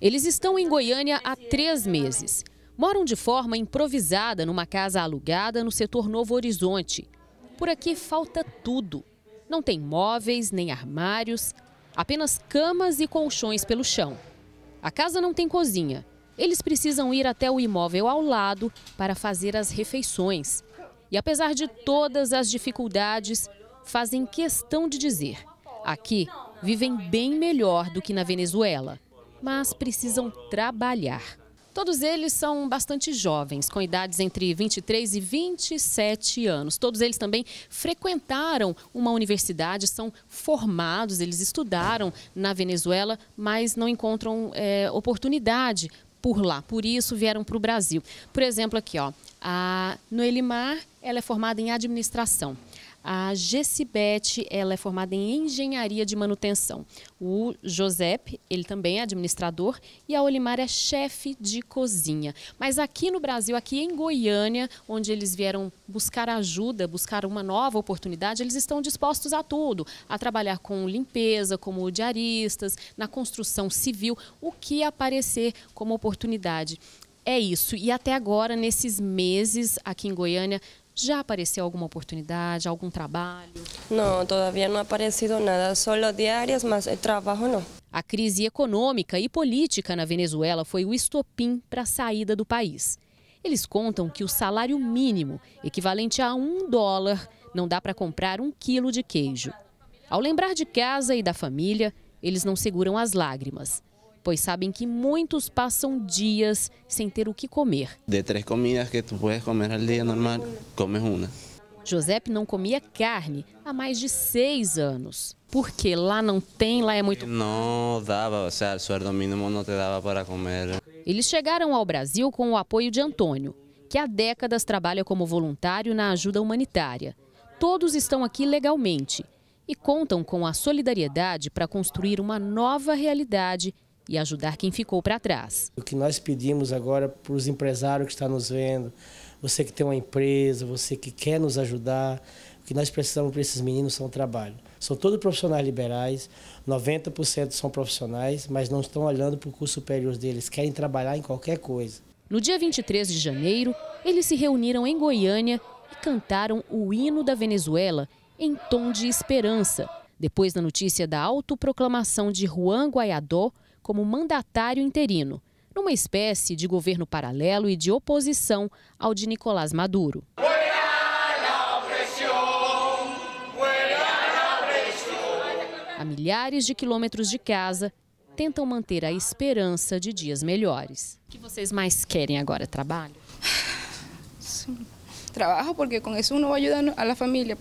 Eles estão em Goiânia há três meses. Moram de forma improvisada numa casa alugada no setor Novo Horizonte. Por aqui falta tudo. Não tem móveis, nem armários, apenas camas e colchões pelo chão. A casa não tem cozinha. Eles precisam ir até o imóvel ao lado para fazer as refeições. E apesar de todas as dificuldades, fazem questão de dizer: aqui vivem bem melhor do que na Venezuela mas precisam trabalhar. Todos eles são bastante jovens, com idades entre 23 e 27 anos. Todos eles também frequentaram uma universidade, são formados, eles estudaram na Venezuela, mas não encontram é, oportunidade por lá. Por isso vieram para o Brasil. Por exemplo, aqui, ó, a Noelimar, ela é formada em administração. A Gessibete, ela é formada em engenharia de manutenção. O Josep, ele também é administrador e a Olimar é chefe de cozinha. Mas aqui no Brasil, aqui em Goiânia, onde eles vieram buscar ajuda, buscar uma nova oportunidade, eles estão dispostos a tudo, a trabalhar com limpeza, como diaristas, na construção civil, o que aparecer como oportunidade. É isso. E até agora, nesses meses aqui em Goiânia, já apareceu alguma oportunidade, algum trabalho? Não, todavia não aparecido nada, só diárias, mas trabalho não. A crise econômica e política na Venezuela foi o estopim para a saída do país. Eles contam que o salário mínimo, equivalente a um dólar, não dá para comprar um quilo de queijo. Ao lembrar de casa e da família, eles não seguram as lágrimas pois sabem que muitos passam dias sem ter o que comer. De três comidas que tu podes comer al dia normal, comes uma. Giuseppe não comia carne há mais de seis anos. Porque lá não tem, lá é muito. Eh, não dava, o sueldo mínimo não te dava para comer. Eles chegaram ao Brasil com o apoio de Antônio, que há décadas trabalha como voluntário na ajuda humanitária. Todos estão aqui legalmente e contam com a solidariedade para construir uma nova realidade e ajudar quem ficou para trás. O que nós pedimos agora para os empresários que estão nos vendo, você que tem uma empresa, você que quer nos ajudar, o que nós precisamos para esses meninos são trabalho. São todos profissionais liberais, 90% são profissionais, mas não estão olhando para o curso superior deles, querem trabalhar em qualquer coisa. No dia 23 de janeiro, eles se reuniram em Goiânia e cantaram o hino da Venezuela em tom de esperança. Depois da notícia da autoproclamação de Juan Guaidó, como mandatário interino, numa espécie de governo paralelo e de oposição ao de Nicolás Maduro. A milhares de quilômetros de casa, tentam manter a esperança de dias melhores. O que vocês mais querem agora? Trabalho? Trabalho, porque com isso não vai ajudar a família.